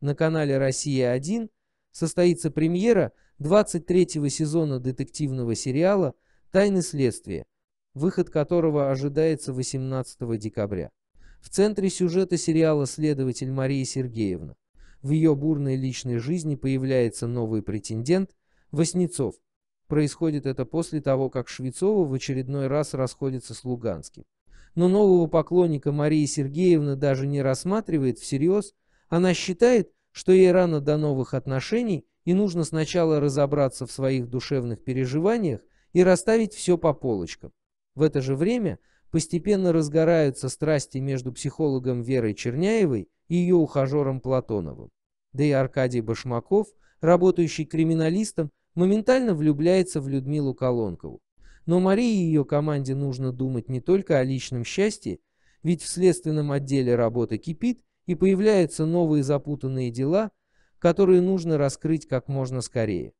На канале «Россия-1» состоится премьера 23-го сезона детективного сериала «Тайны следствия», выход которого ожидается 18 декабря. В центре сюжета сериала следователь Мария Сергеевна. В ее бурной личной жизни появляется новый претендент – Васнецов. Происходит это после того, как Швецова в очередной раз расходится с Луганским. Но нового поклонника Марии Сергеевны даже не рассматривает всерьез – она считает, что ей рано до новых отношений и нужно сначала разобраться в своих душевных переживаниях и расставить все по полочкам. В это же время постепенно разгораются страсти между психологом Верой Черняевой и ее ухажером Платоновым. Да и Аркадий Башмаков, работающий криминалистом, моментально влюбляется в Людмилу Колонкову. Но Марии и ее команде нужно думать не только о личном счастье, ведь в следственном отделе работа кипит, и появляются новые запутанные дела, которые нужно раскрыть как можно скорее.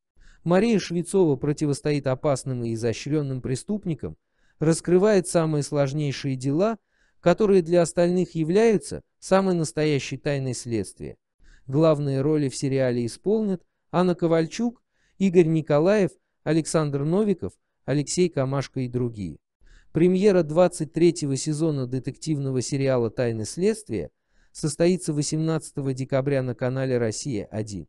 Мария Швецова противостоит опасным и изощренным преступникам, раскрывает самые сложнейшие дела, которые для остальных являются самой настоящей тайной следствия. Главные роли в сериале исполнят Анна Ковальчук, Игорь Николаев, Александр Новиков, Алексей Камашко и другие. Премьера 23 сезона детективного сериала «Тайны следствия» состоится 18 декабря на канале «Россия-1».